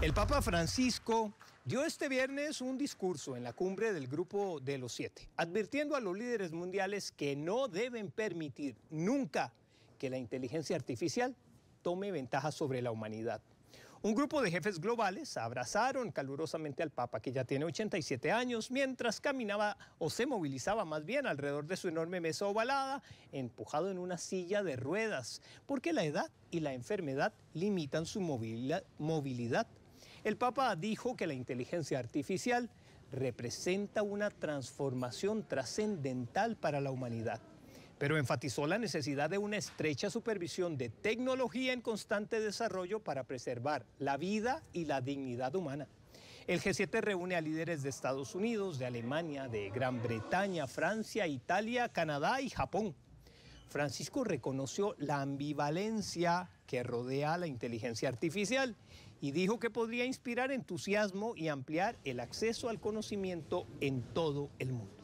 El Papa Francisco dio este viernes un discurso en la cumbre del Grupo de los Siete, advirtiendo a los líderes mundiales que no deben permitir nunca que la inteligencia artificial tome ventaja sobre la humanidad. Un grupo de jefes globales abrazaron calurosamente al Papa, que ya tiene 87 años, mientras caminaba o se movilizaba más bien alrededor de su enorme mesa ovalada, empujado en una silla de ruedas, porque la edad y la enfermedad limitan su movilidad. El Papa dijo que la inteligencia artificial representa una transformación trascendental para la humanidad pero enfatizó la necesidad de una estrecha supervisión de tecnología en constante desarrollo para preservar la vida y la dignidad humana. El G7 reúne a líderes de Estados Unidos, de Alemania, de Gran Bretaña, Francia, Italia, Canadá y Japón. Francisco reconoció la ambivalencia que rodea a la inteligencia artificial y dijo que podría inspirar entusiasmo y ampliar el acceso al conocimiento en todo el mundo.